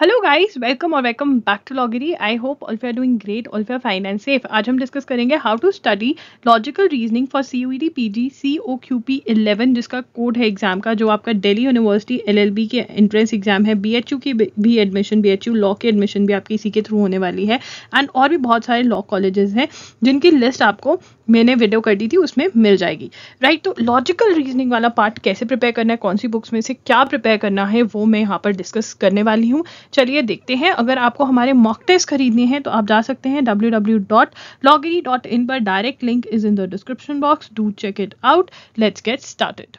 Hello guys welcome और welcome back to लॉगरी I hope all you are doing great all you fine and safe आज हम discuss करेंगे how to study logical reasoning for C U D P G C O Q P eleven जिसका code है exam का जो आपका Delhi University L L B के entrance exam है बी एच यू की भी admission B H U law की एडमिशन भी आपकी इसी के थ्रू होने वाली है एंड और भी बहुत सारे लॉ कॉलेजेस हैं जिनकी लिस्ट आपको मैंने वीडियो कर दी थी उसमें मिल जाएगी राइट तो लॉजिकल रीजनिंग वाला पार्ट कैसे प्रिपेयर करना है कौन सी बुक्स में से क्या प्रिपेयर करना है वो मैं यहाँ पर डिस्कस करने वाली हूँ चलिए देखते हैं अगर आपको हमारे मॉक टेस्ट खरीदने हैं तो आप जा सकते हैं W W dot dot in पर direct link is in the description box do check it out let's get started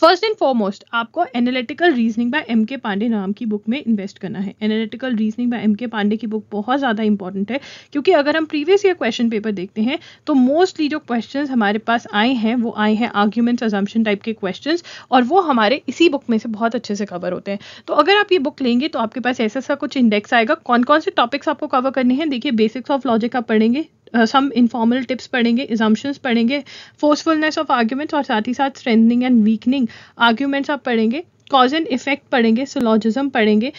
first and foremost आपको analytical reasoning by M K Pandey नाम की बुक में इन्वेस्ट करना है analytical reasoning by M K Pandey की book बहुत ज़्यादा इंपॉर्टेंट है क्योंकि अगर हम प्रीवियस ईयर क्वेश्चन पेपर देखते हैं तो मोस्टली जो क्वेश्चंस हमारे पास आए हैं वो आए हैं आर्ग्यूमेंट्स अजम्पन टाइप के क्वेश्चन और वो हमारे इसी बुक में से बहुत अच्छे से कवर होते हैं तो अगर आप ये बुक लेंगे तो आपके पास ऐसा सा कुछ इंडेक्स आएगा कौन कौन से टॉपिक्स आपको कवर करने हैं देखिए बेसिक्स ऑफ लॉजिक आप पढ़ेंगे सम इनफॉर्मल टिप्स पढ़ेंगे एजम्पन्स पढ़ेंगे फोर्सफुलनेस ऑफ आर्ग्यूमेंट्स और साथ ही साथ स्ट्रेंथनिंग एंड वीकनिंग आर्ग्यूमेंट्स आप पढ़ेंगे कॉज एंड इफेक्ट पढ़ेंगे सोलॉजिज्म पढ़ेंगे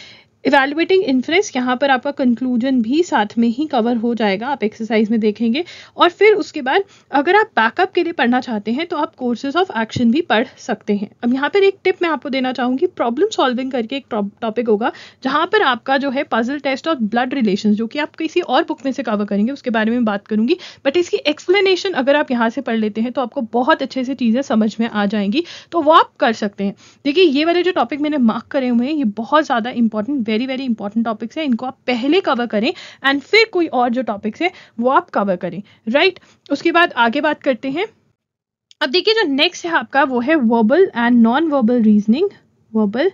इवेल्युएटिंग इन्फ्रेंस यहाँ पर आपका कंक्लूजन भी साथ में ही कवर हो जाएगा आप एक्सरसाइज में देखेंगे और फिर उसके बाद अगर आप बैकअप के लिए पढ़ना चाहते हैं तो आप कोर्सेज ऑफ एक्शन भी पढ़ सकते हैं अब यहाँ पर एक टिप मैं आपको देना चाहूँगी प्रॉब्लम सॉल्विंग करके एक टॉपिक होगा जहाँ पर आपका जो है पजल टेस्ट और ब्लड रिलेशन जो कि आप किसी और बुक में से कवर करेंगे उसके बारे में बात करूंगी बट इसकी एक्सप्लेनेशन अगर आप यहाँ से पढ़ लेते हैं तो आपको बहुत अच्छे से चीज़ें समझ में आ जाएंगी तो वो आप कर सकते हैं देखिए ये वाले जो टॉपिक मैंने मार्क करे हुए हैं ये बहुत ज़्यादा important very very important topics हैं इनको आप पहले कवर करें एंड फिर कोई और जो टॉपिक्स है वो आप कवर करें राइट right? उसके बाद आगे बात करते हैं अब देखिए जो नेक्स्ट है आपका वो है verbal and non verbal reasoning verbal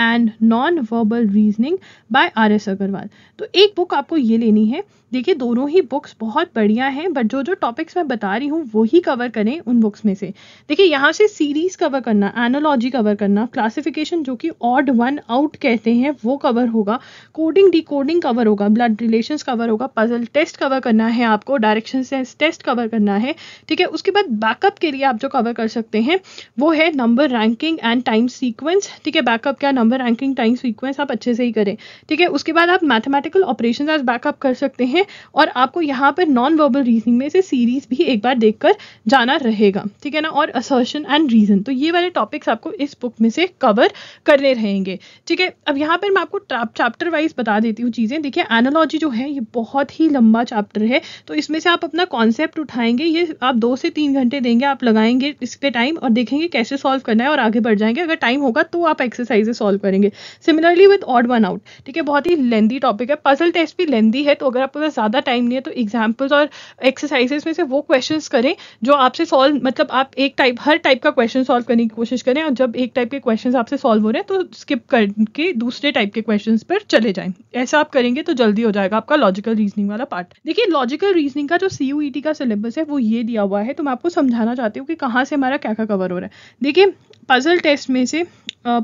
and non verbal reasoning by R S Agarwal तो एक बुक आपको ये लेनी है देखिए दोनों ही बुक्स बहुत बढ़िया हैं बट जो जो टॉपिक्स मैं बता रही हूँ वो ही कवर करें उन बुक्स में से देखिए यहाँ से सीरीज कवर करना एनोलॉजी कवर करना क्लासिफिकेशन जो कि ऑड वन आउट कहते हैं वो कवर होगा कोडिंग डिकोडिंग कवर होगा ब्लड रिलेशंस कवर होगा पजल टेस्ट कवर करना है आपको डायरेक्शन सेंस टेस्ट कवर करना है ठीक है उसके बाद बैकअप के लिए आप जो कवर कर सकते हैं वो है number ranking and time sequence ठीक है बैकअप क्या number number ranking time sequence आप अच्छे से ही करें ठीक है उसके बाद आप मैथमेटिकल ऑपरेशन आज बैकअप कर सकते हैं और आपको यहाँ पर नॉन वर्बल रीजनिंग में से सीरीज भी एक बार देख जाना रहेगा ठीक है ना और असर्शन एंड रीजन तो ये वाले टॉपिक्स आपको इस बुक में से कवर करने रहेंगे ठीक है अब यहाँ पर मैं आपको चैप्टर वाइज बता देती हूँ चीज़ें देखिए एनोलॉजी जो है ये बहुत ही लंबा चैप्टर है तो इसमें से आप अपना कॉन्सेप्ट उठाएंगे ये आप दो से तीन घंटे देंगे आप लगाएंगे इस पर टाइम और देखेंगे कैसे सॉल्व करना है और आगे बढ़ जाएंगे अगर टाइम होगा तो आप एक्सरसाइजेज सॉल्व सॉल्व करेंगे similarly with odd one out ठीक है बहुत ही लेंदी टॉपिक है पजल टेस्ट भी लेंदी है तो अगर आपके पास ज़्यादा टाइम नहीं है तो एग्जाम्पल्स और एक्सरसाइजेस में से वो क्वेश्चन करें जो आपसे सॉल्व मतलब आप एक टाइप हर टाइप का क्वेश्चन सॉल्व करने की कोशिश करें और जब एक टाइप के क्वेश्चन आपसे सॉल्व हो रहे हैं तो स्किप करके दूसरे टाइप के क्वेश्चन पर चले जाएं ऐसा आप करेंगे तो जल्दी हो जाएगा आपका लॉजिकल रीजनिंग वाला पार्ट देखिए लॉजिकल रीजनिंग का जो सी e का सिलेबस है वो ये दिया हुआ है तो मैं आपको समझाना चाहती हूँ कि कहाँ से हमारा क्या क्या कवर हो रहा है देखिए पजल टेस्ट में से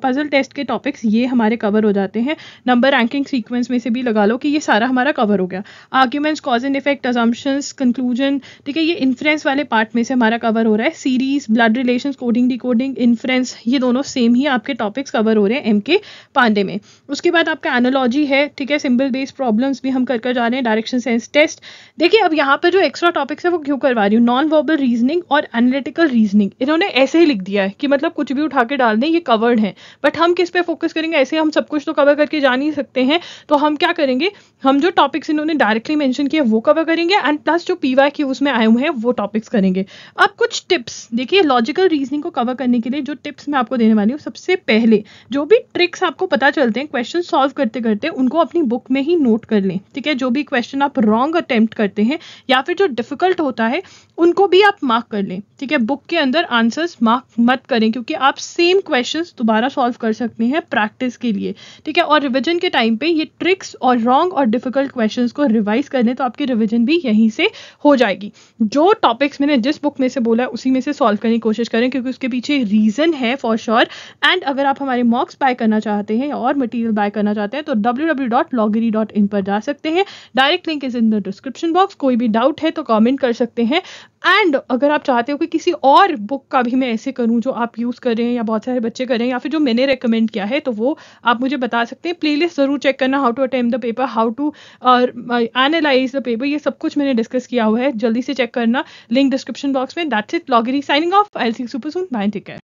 पजल टेस्ट के टॉप टॉपिक्स ये हमारे कवर हो जाते हैं नंबर रैंकिंग सीक्वेंस में से भी लगा लो कि ये सारा हमारा कवर हो गया arguments cause and effect assumptions conclusion ठीक है ये इन्फ्रेंस वाले पार्ट में से हमारा कवर हो रहा है series blood relation coding decoding inference ये दोनों सेम ही आपके टॉपिक्स कवर हो रहे हैं एम पांडे में उसके बाद आपका एनोलॉजी है ठीक है सिंबल बेस्ड प्रॉब्लम्स भी हम कर कर जा रहे हैं डायरेक्शन सेंस टेस्ट देखिए अब यहाँ पर जो एक्स्ट्रा टॉपिक्स है वो क्यों करवा रही हूँ नॉन वर्बल रीजनिंग और एनालिटिकल रीजनिंग इन्होंने ऐसे ही लिख दिया है कि मतलब कुछ भी उठा के डाल दें ये कवर्ड है बट हम किस पे फोकस करेंगे ऐसे हम सब कुछ तो कवर करके जा नहीं सकते हैं तो हम क्या करेंगे हम जो टॉपिक्स इन्होंने डायरेक्टली मैंशन किया वो कवर करेंगे एंड प्लस जो पी वाई उसमें आए हुए हैं वो टॉपिक्स करेंगे अब कुछ टिप्स देखिए लॉजिकल रीजनिंग को कवर करने के लिए जो टिप्स मैं आपको देने वाली हूँ सबसे पहले जो भी ट्रिक्स आपको पता चलते हैं क्वेश्चन सॉल्व करते करते उनको अपनी बुक में ही नोट कर लें ठीक है जो भी क्वेश्चन आप रॉन्ग अटेम्प्ट करते हैं या फिर जो डिफिकल्ट होता है उनको भी आप मार्क कर लें ठीक है बुक के अंदर आंसर्स मार्क मत करें क्योंकि आप सेम क्वेश्चंस दोबारा सॉल्व कर सकते हैं प्रैक्टिस के लिए ठीक है और रिविजन के टाइम पे ये ट्रिक्स और रॉन्ग और डिफिकल्ट क्वेश्चन को रिवाइज कर तो आपकी रिविजन भी यहीं से हो जाएगी जो टॉपिक्स मैंने जिस बुक में से बोला है उसी में से सॉल्व करने की कोशिश करें क्योंकि उसके पीछे रीज़न है फॉर श्योर एंड अगर आप हमारे मॉक्स बाय करना चाहते हैं और मटीरियल बाय करना चाहते हैं तो डब्ल्यू पर जा सकते हैं direct link is in the description box कोई भी डाउट है तो कॉमेंट कर सकते हैं एंड अगर आप चाहते हो कि किसी और बुक का भी मैं ऐसे करूं जो आप यूज़ कर रहे हैं या बहुत सारे बच्चे कर रहे हैं या फिर जो मैंने रिकमेंड किया किया है तो वो आप मुझे बता सकते हैं प्लेलिस्ट ज़रूर चेक करना how to attempt the paper how to analyse the paper ये सब कुछ मैंने डिस्कस किया हुआ है जल्दी से चेक करना लिंक डिस्क्रिप्शन बॉक्स में दैट्स इट लॉगरी signing off I see super soon bye take care